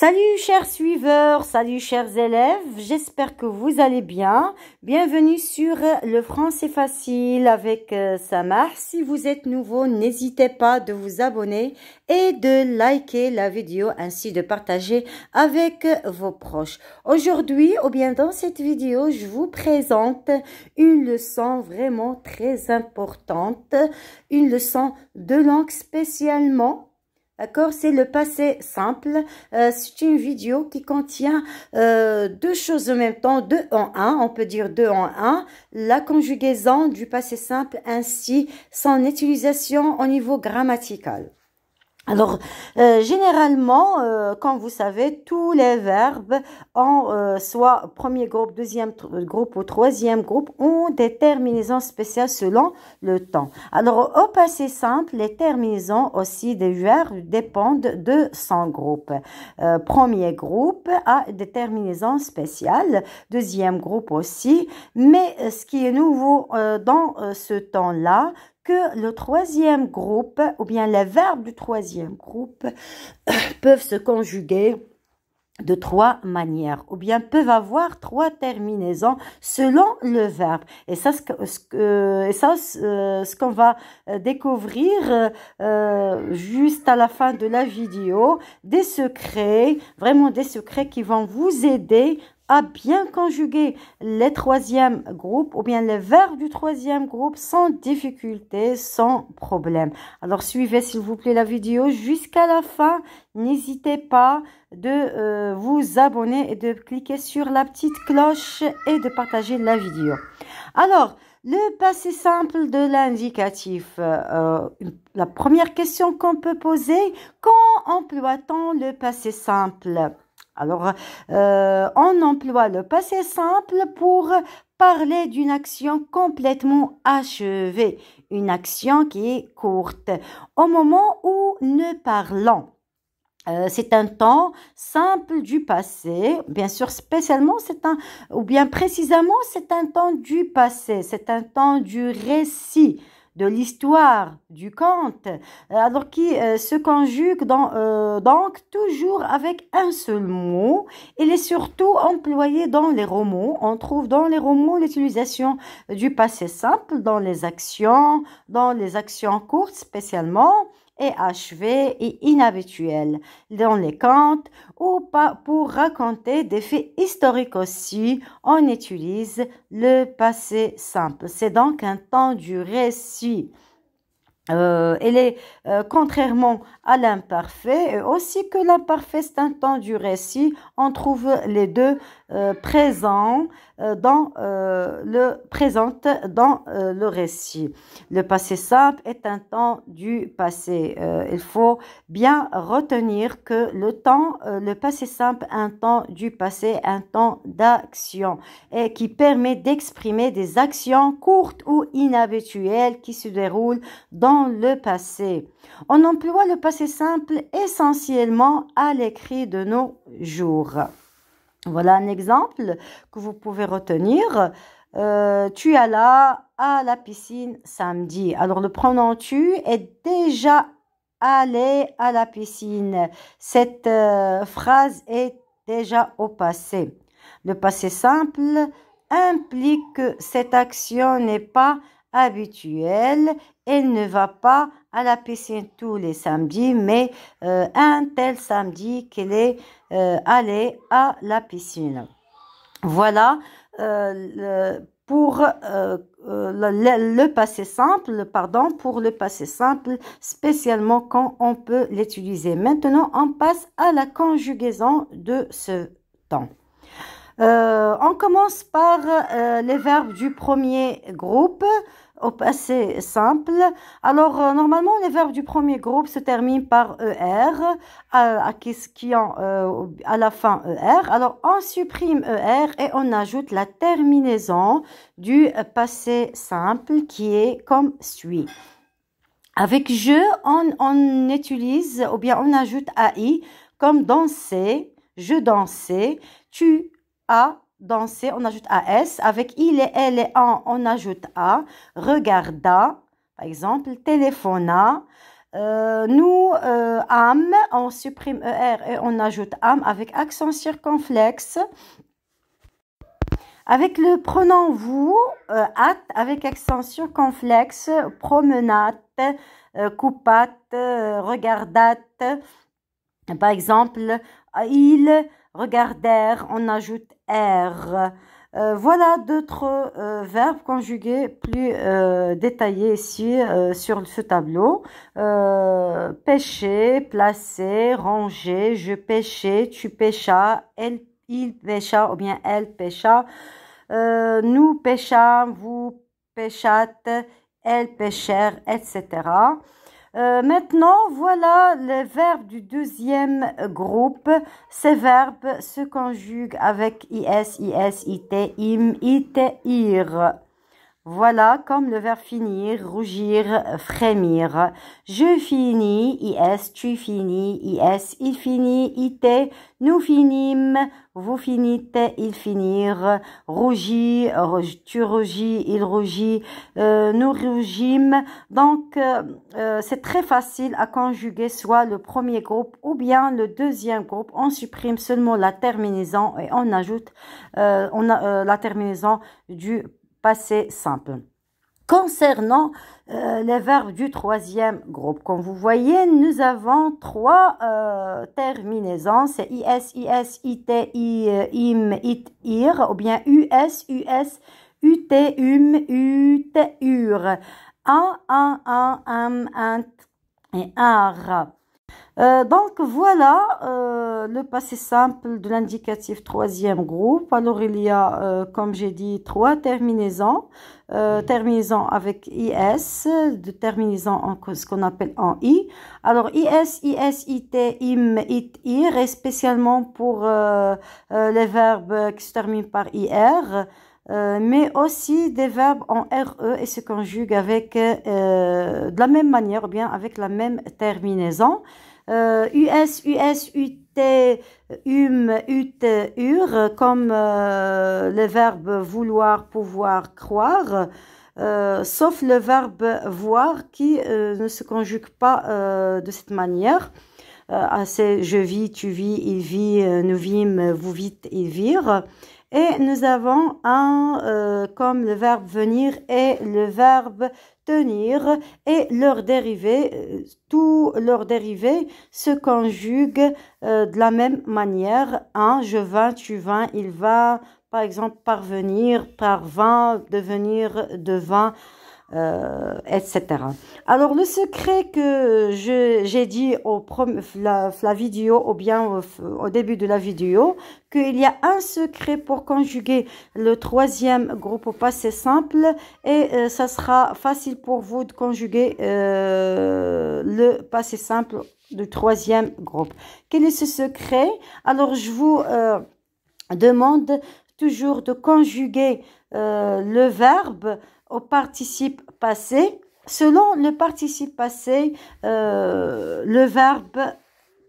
Salut chers suiveurs, salut chers élèves, j'espère que vous allez bien. Bienvenue sur Le français facile avec euh, Samar. Si vous êtes nouveau, n'hésitez pas de vous abonner et de liker la vidéo ainsi de partager avec euh, vos proches. Aujourd'hui, ou bien dans cette vidéo, je vous présente une leçon vraiment très importante, une leçon de langue spécialement D'accord C'est le passé simple. Euh, c'est une vidéo qui contient euh, deux choses en même temps, deux en un, on peut dire deux en un. La conjugaison du passé simple ainsi son utilisation au niveau grammatical. Alors, euh, généralement, euh, comme vous savez, tous les verbes, en euh, soit premier groupe, deuxième groupe ou troisième groupe, ont des terminaisons spéciales selon le temps. Alors, au passé simple, les terminaisons aussi des verbes dépendent de son groupe. premier groupe a des terminaisons spéciales, deuxième groupe aussi, mais ce qui est nouveau dans ce temps-là, le troisième groupe, ou bien les verbes du troisième groupe, peuvent se conjuguer de trois manières, ou bien peuvent avoir trois terminaisons selon le verbe. Et ça, ce, ça, euh, ce qu'on va euh, découvrir euh, juste à la fin de la vidéo, des secrets, vraiment des secrets qui vont vous aider à bien conjuguer les troisième groupe ou bien les verbes du troisième groupe sans difficulté, sans problème. Alors suivez s'il vous plaît la vidéo jusqu'à la fin. N'hésitez pas de euh, vous abonner et de cliquer sur la petite cloche et de partager la vidéo. Alors, le passé simple de l'indicatif. Euh, la première question qu'on peut poser, quand emploie-t-on le passé simple alors, euh, on emploie le passé simple pour parler d'une action complètement achevée, une action qui est courte, au moment où nous parlons. Euh, c'est un temps simple du passé, bien sûr, spécialement, c'est ou bien précisément, c'est un temps du passé, c'est un temps du récit de l'histoire du conte, euh, alors qui euh, se conjugue euh, donc toujours avec un seul mot. Il est surtout employé dans les romans. On trouve dans les romans l'utilisation du passé simple dans les actions, dans les actions courtes spécialement et achevé et inhabituel dans les contes ou pas pour raconter des faits historiques aussi, on utilise le passé simple. C'est donc un temps du récit. Euh, elle est euh, contrairement à l'imparfait, euh, aussi que l'imparfait est un temps du récit, on trouve les deux présents dans le présent dans le récit. Le passé simple est un temps du passé. il faut bien retenir que le temps, le passé simple, un temps du passé, un temps d'action et qui permet d'exprimer des actions courtes ou inhabituelles qui se déroulent dans le passé. On emploie le passé simple essentiellement à l'écrit de nos jours. Voilà un exemple que vous pouvez retenir. Euh, tu as là à la piscine samedi. Alors le pronom tu est déjà allé à la piscine. Cette euh, phrase est déjà au passé. Le passé simple implique que cette action n'est pas habituelle elle ne va pas à la piscine tous les samedis, mais euh, un tel samedi qu'elle est euh, allée à la piscine. Voilà euh, pour le, passé simple, pardon, pour le passé simple, spécialement quand on peut l'utiliser. Maintenant, on passe à la conjugaison de ce temps. Euh, on commence par euh, les verbes du premier groupe au passé simple. Alors, euh, normalement, les verbes du premier groupe se terminent par ER, à, à, qui ont, à la fin ER. Alors, on supprime ER et on ajoute la terminaison du passé simple qui est comme suit. Avec je, on, on utilise ou bien on ajoute AI comme danser, je dansais, tu a danser, on ajoute A-S. Avec il et elle et en, on ajoute A. Regarda, par exemple. Téléphona. Euh, nous, euh, am, on supprime ER et on ajoute am avec accent circonflexe. Avec le pronom vous, euh, at, avec accent circonflexe, promenade, coupate, regardate. Par exemple, il regardèrent, on ajoute R. Euh, voilà d'autres euh, verbes conjugués plus euh, détaillés ici sur ce tableau. pêcher, placer, ranger, je pêchais, tu pêchas, il pêcha ou bien elle pêcha, nous pêchâmes, vous pêchâtes, elles pêchèrent, etc. Euh, maintenant, voilà les verbes du deuxième groupe. Ces verbes se conjuguent avec is, is, it, im, it, ir. Voilà, comme le verbe finir, rougir, frémir. Je finis, is, tu finis, is, il finit, it, nous finim » vous finissez, il finit. rougit, tu rougis, il rougit, euh, nous rougim Donc, euh, euh, c'est très facile à conjuguer soit le premier groupe ou bien le deuxième groupe. On supprime seulement la terminaison et on ajoute on a, la terminaison du passé simple. Concernant euh, les verbes du troisième groupe, comme vous voyez, nous avons trois euh, terminaisons, c'est is, is, it, i, im, it, ir, ou bien us, us, ut, um, ut, ur, a, a, a, un, un, et ar. Euh, donc voilà euh, le passé simple de l'indicatif troisième groupe. Alors il y a, euh, comme j'ai dit, trois terminaisons. Terminaisons avec IS, de terminaisons en ce qu'on appelle en I. Alors IS, IS, IT, IM, IT, IR, et spécialement pour les verbes qui se terminent par IR. Euh, mais aussi des verbes en RE et se conjuguent avec, euh, de la même manière ou bien avec la même terminaison. US, euh, US, UT, UM, UT, UR, comme les verbes vouloir, pouvoir, croire. sauf le verbe voir qui ne se conjugue pas de cette manière. c'est je vis, tu vis, il vit, nous vîmes, vous vîtes, ils virent. Et nous avons un euh, comme le verbe venir et le verbe tenir et leurs dérivés, euh, tous leurs dérivés se conjuguent euh, de la même manière. Un, je vins, tu vins, il va, par exemple, parvenir, parvint, devenir, devint, euh, etc. Alors le secret que j'ai dit au la, la, vidéo ou bien au, début de la vidéo, qu'il y a un secret pour conjuguer le troisième groupe au passé simple et euh, ça sera facile pour vous de conjuguer euh, le passé simple du troisième groupe. Quel est ce secret Alors je vous demande toujours de conjuguer le verbe au participe passé. Selon le participe passé, euh, le verbe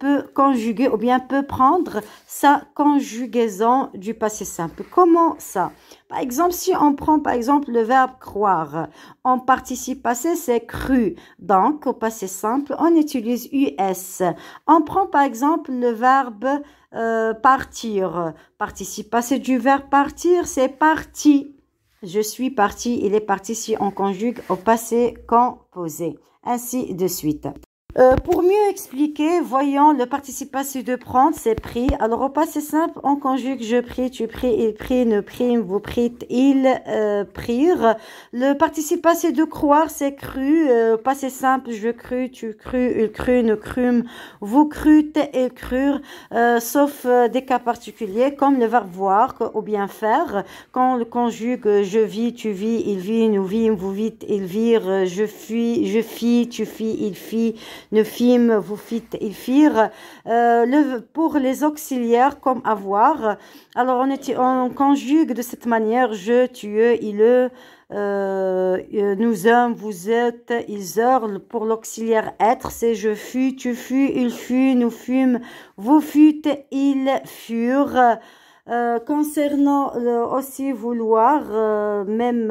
peut conjuguer ou bien peut prendre sa conjugaison du passé simple. Comment ça Par exemple, si on prend par exemple le verbe croire, en participe passé c'est cru. Donc au passé simple, on utilise us. On prend par exemple le verbe euh, partir. Participe passé du verbe partir, c'est parti je suis parti, il est parti si on conjugue au passé composé. Ainsi de suite. Euh, pour mieux expliquer, voyons le c'est de prendre, c'est pris. Alors au passé simple, on conjugue je prie, tu pries, il prie, ne prime, vous prîtes, ils euh, prirent. Le c'est de croire, c'est cru. Euh, passé simple, je crus, tu crus, il crut, nous crûmes, vous crûtes, ils crurent. Euh, sauf des cas particuliers comme le verbe voir ou bien faire. Quand on le conjugue je vis, tu vis, il vit, nous vîmes, vous vîtes, ils virent, je fuis, je fis, tu fis, il fit « Ne vous vous et ils euh, le, pour les auxiliaires comme avoir. Alors on, est, on conjugue de cette manière je, tu, il, euh, euh, nous sommes, vous êtes, ils heurent. Pour l'auxiliaire être, c'est je fus, tu fus, il fut, nous fûmes, vous fûtes, ils furent. Euh, concernant euh, aussi vouloir, euh, même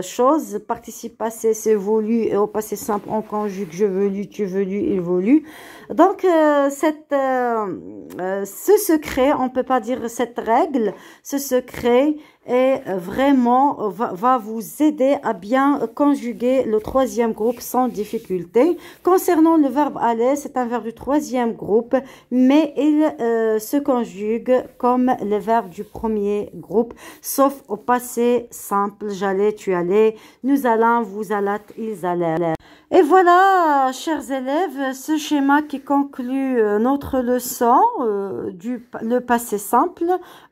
chose, participe passé, c'est voulu, et au passé simple, on conjugue je veux lui, tu veux lui, il voulu Donc, cette, ce secret, on peut pas dire cette règle, ce secret et vraiment va, vous aider à bien conjuguer le troisième groupe sans difficulté. Concernant le verbe aller, c'est un verbe du troisième groupe, mais il euh, se conjugue comme le verbe du premier groupe, sauf au passé simple, j'allais, tu allais, nous allons, vous allâtes, ils allaient. Et voilà, chers élèves, ce schéma qui conclut euh, notre leçon euh, du le passé simple.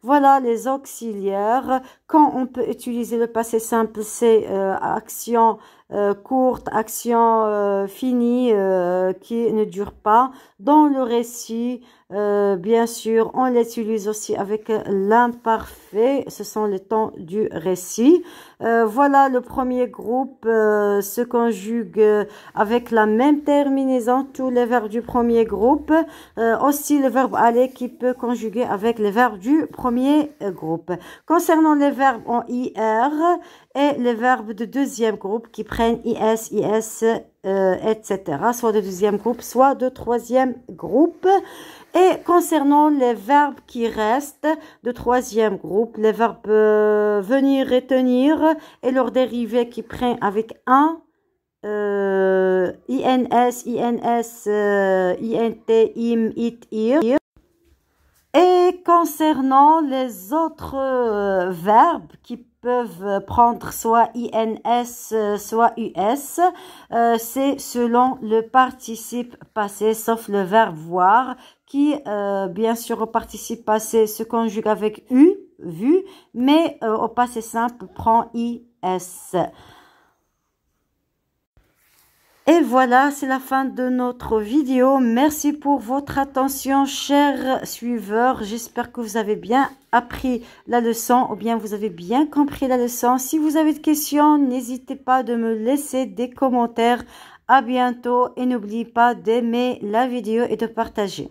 Voilà les auxiliaires quand on peut utiliser le passé simple, c'est euh, action euh, courte, action, euh, finie, euh, qui ne dure pas. Dans le récit, bien sûr, on utilise aussi avec l'imparfait. Ce sont les temps du récit. voilà, le premier groupe se conjugue avec la même terminaison, tous les verbes du premier groupe. aussi, le verbe aller qui peut conjuguer avec les verbes du premier groupe. Concernant les verbes en IR, et les verbes de deuxième groupe qui prennent IS, IS, etc. Euh, soit de deuxième groupe, soit de troisième groupe. Et concernant les verbes qui restent de troisième groupe, les verbes euh, venir retenir » et leurs dérivés qui prennent avec un euh, INS, INS, INT, IM, IT, IR. Et concernant les autres verbes qui peuvent prendre soit INS, soit US. Euh, c'est selon le participe passé, sauf le verbe voir, qui, euh, bien sûr, au participe passé se conjugue avec U, vu, mais euh, au passé simple prend IS. Et voilà, c'est la fin de notre vidéo. Merci pour votre attention, chers suiveurs. J'espère que vous avez bien appris la leçon ou bien vous avez bien compris la leçon. Si vous avez des questions, n'hésitez pas de me laisser des commentaires. À bientôt et n'oubliez pas d'aimer la vidéo et de partager.